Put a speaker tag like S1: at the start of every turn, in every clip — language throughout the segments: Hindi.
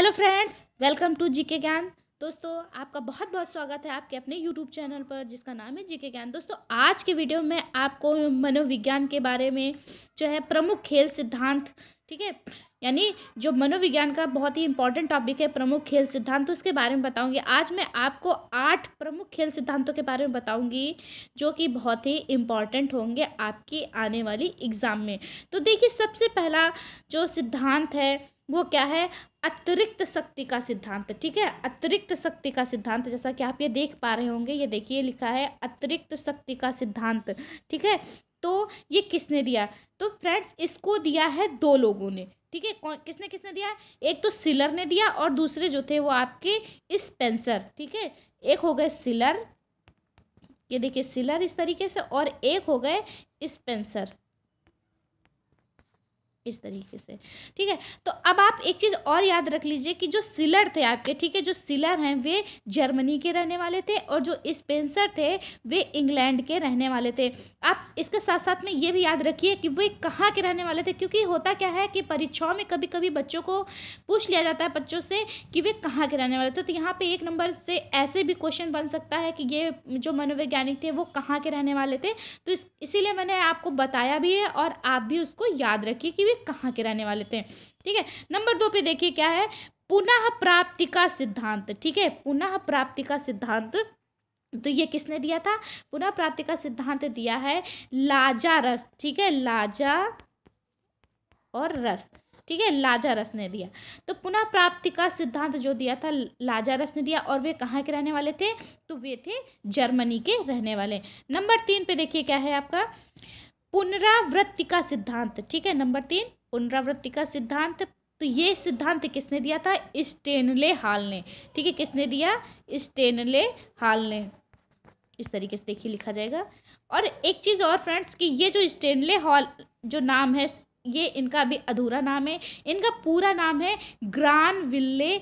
S1: hello friends welcome to GK Gyan दोस्तों आपका बहुत बहुत स्वागत है आपके अपने यूट्यूब चैनल पर जिसका नाम है जीके ज्ञान दोस्तों आज के वीडियो में आपको मनोविज्ञान के बारे में जो है प्रमुख खेल सिद्धांत ठीक है यानी जो मनोविज्ञान का बहुत ही इंपॉर्टेंट टॉपिक है प्रमुख खेल सिद्धांत तो उसके बारे में बताऊंगी आज मैं आपको आठ प्रमुख खेल सिद्धांतों के बारे में बताऊंगी जो कि बहुत ही इंपॉर्टेंट होंगे आपकी आने वाली एग्ज़ाम में तो देखिए सबसे पहला जो सिद्धांत है वो क्या है अतिरिक्त शक्ति का सिद्धांत ठीक है अतिरिक्त शक्ति का सिद्धांत जैसा कि आप ये देख पा रहे होंगे ये देखिए लिखा है अतिरिक्त शक्ति का सिद्धांत ठीक है तो ये किसने दिया तो फ्रेंड्स इसको दिया है दो लोगों ने ठीक है कौन किसने किसने दिया एक तो सिलर ने दिया और दूसरे जो थे वो आपके स्पेंसर ठीक है एक हो गए सिलर ये देखिए सिलर इस तरीके से और एक हो गए स्पेंसर इस तरीके से ठीक है तो अब आप एक चीज़ और याद रख लीजिए कि जो सिलर थे आपके ठीक है जो सिलर हैं वे जर्मनी के रहने वाले थे और जो स्पेंसर थे वे इंग्लैंड के रहने वाले थे आप इसके साथ साथ में ये भी याद रखिए कि वे कहाँ के रहने वाले थे क्योंकि होता क्या है कि परीक्षाओं में कभी कभी बच्चों को पूछ लिया जाता है बच्चों से कि वे कहाँ के रहने वाले थे तो यहाँ पर एक नंबर से ऐसे भी क्वेश्चन बन सकता है कि ये जो मनोवैज्ञानिक थे वो कहाँ के रहने वाले थे तो इसीलिए मैंने आपको बताया भी है और आप भी उसको याद रखिए कि ये कहाँ के रहने वाले थे ठीक है नंबर दो पे देखिए क्या है पुनः प्राप्ति का सिद्धांत ठीक है पुनः प्राप्ति का सिद्धांत तो ये किसने दिया था पुनः प्राप्ति का सिद्धांत दिया है लाजा रस ठीक है लाजा और रस ठीक है लाजा रस ने दिया तो पुनः प्राप्ति का सिद्धांत जो दिया था लाजा रस ने दिया और वे कहाँ के रहने वाले थे तो वे थे जर्मनी के रहने वाले नंबर तीन पे देखिए क्या है आपका पुनरावृत्ति का सिद्धांत ठीक है नंबर तीन पुनरावृत्ति का सिद्धांत तो ये सिद्धांत किसने दिया था स्टेनले हाल ने ठीक है किसने दिया स्टेनले हाल ने इस तरीके से देखिए लिखा जाएगा और एक चीज़ और फ्रेंड्स कि ये जो स्टेनले हॉल जो नाम है ये इनका भी अधूरा नाम है इनका पूरा नाम है ग्रान विल्ले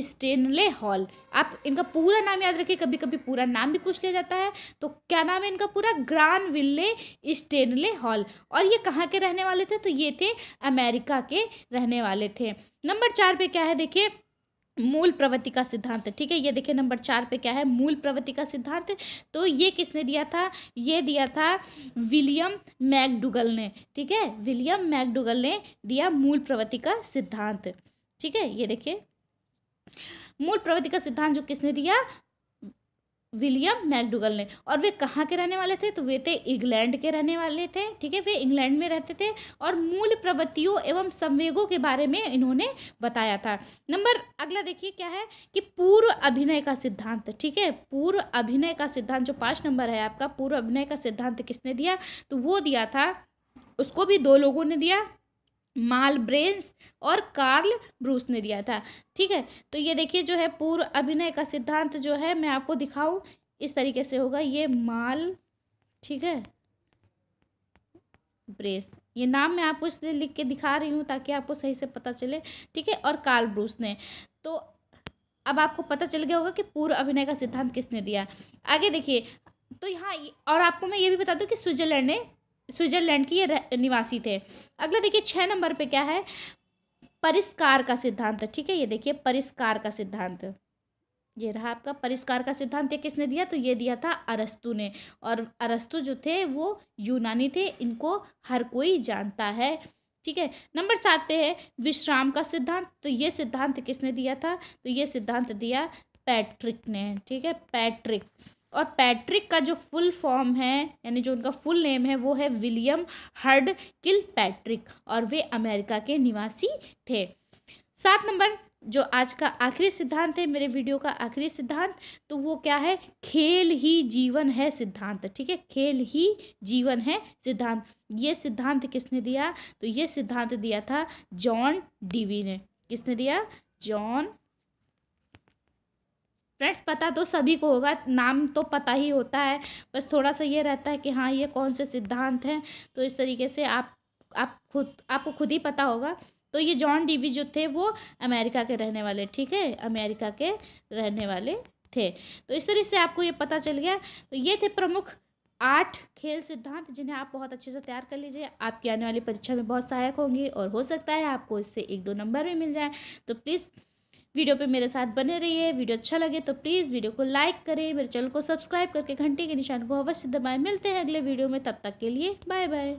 S1: स्टेनले हॉल आप इनका पूरा नाम याद रखिए कभी कभी पूरा नाम भी पूछ लिया जाता है तो क्या नाम है इनका पूरा ग्रान विल्ले स्टेनले हॉल और ये कहाँ के रहने वाले थे तो ये थे अमेरिका के रहने वाले थे नंबर चार पे क्या है देखिए मूल प्रवृत्ति का सिद्धांत ठीक है ये देखिए नंबर चार पे क्या है मूल प्रवृत्ति का सिद्धांत तो ये किसने दिया था ये दिया था विलियम मैकडुगल ने ठीक है विलियम मैकडुगल ने दिया मूल प्रवृत्ति का सिद्धांत ठीक है ये देखिए मूल प्रवृत्ति का सिद्धांत जो किसने दिया विलियम मैकडुगल ने और वे कहाँ के रहने वाले थे तो वे थे इंग्लैंड के रहने वाले थे ठीक है वे इंग्लैंड में रहते थे और मूल प्रवृत्तियों एवं संवेगों के बारे में इन्होंने बताया था नंबर अगला देखिए क्या है कि पूर्व अभिनय का सिद्धांत ठीक है पूर्व अभिनय का सिद्धांत जो पाँच नंबर है आपका पूर्व अभिनय का सिद्धांत किसने दिया तो वो दिया था उसको भी दो लोगों ने दिया मालब्रेन्स और कार्ल ब्रूस ने दिया था ठीक है तो ये देखिए जो है पूर्व अभिनय का सिद्धांत जो है मैं आपको दिखाऊं इस तरीके से होगा ये माल ठीक है ब्रेस ये नाम मैं आपको इसलिए लिख के दिखा रही हूँ ताकि आपको सही से पता चले ठीक है और कार्ल ब्रूस ने तो अब आपको पता चल गया होगा कि पूर्व अभिनय का सिद्धांत किसने दिया आगे देखिए तो यहाँ और आपको मैं ये भी बता दूँ कि स्विट्जरलैंड ने स्विट्जरलैंड की निवासी थे अगला देखिए छः नंबर पे क्या है परिष्कार का सिद्धांत ठीक है ये देखिए परिष्कार का सिद्धांत ये रहा आपका परिष्कार का सिद्धांत ये किसने दिया तो ये दिया था अरस्तु ने और अरस्तु जो थे वो यूनानी थे इनको हर कोई जानता है ठीक है नंबर सात पे है विश्राम का सिद्धांत तो ये सिद्धांत किसने दिया था तो ये सिद्धांत दिया पैट्रिक ने ठीक है पैट्रिक और पैट्रिक का जो फुल फॉर्म है यानी जो उनका फुल नेम है वो है विलियम हर्ड किल पैट्रिक और वे अमेरिका के निवासी थे सात नंबर जो आज का आखिरी सिद्धांत है मेरे वीडियो का आखिरी सिद्धांत तो वो क्या है खेल ही जीवन है सिद्धांत ठीक है खेल ही जीवन है सिद्धांत ये सिद्धांत किसने दिया तो ये सिद्धांत दिया था जॉन डीवी ने किसने दिया जॉन फ्रेंड्स पता तो सभी को होगा नाम तो पता ही होता है बस थोड़ा सा ये रहता है कि हाँ ये कौन से सिद्धांत हैं तो इस तरीके से आप आप खुद आपको खुद ही पता होगा तो ये जॉन डीवी जो थे वो अमेरिका के रहने वाले ठीक है अमेरिका के रहने वाले थे तो इस तरीके से आपको ये पता चल गया तो ये थे प्रमुख आठ खेल सिद्धांत जिन्हें आप बहुत अच्छे से तैयार कर लीजिए आपकी आने वाली परीक्षा में बहुत सहायक होंगी और हो सकता है आपको इससे एक दो नंबर भी मिल जाए तो प्लीज़ वीडियो पे मेरे साथ बने रहिए वीडियो अच्छा लगे तो प्लीज़ वीडियो को लाइक करें मेरे चैनल को सब्सक्राइब करके घंटी के निशान को अवश्य दबाएं मिलते हैं अगले वीडियो में तब तक के लिए बाय बाय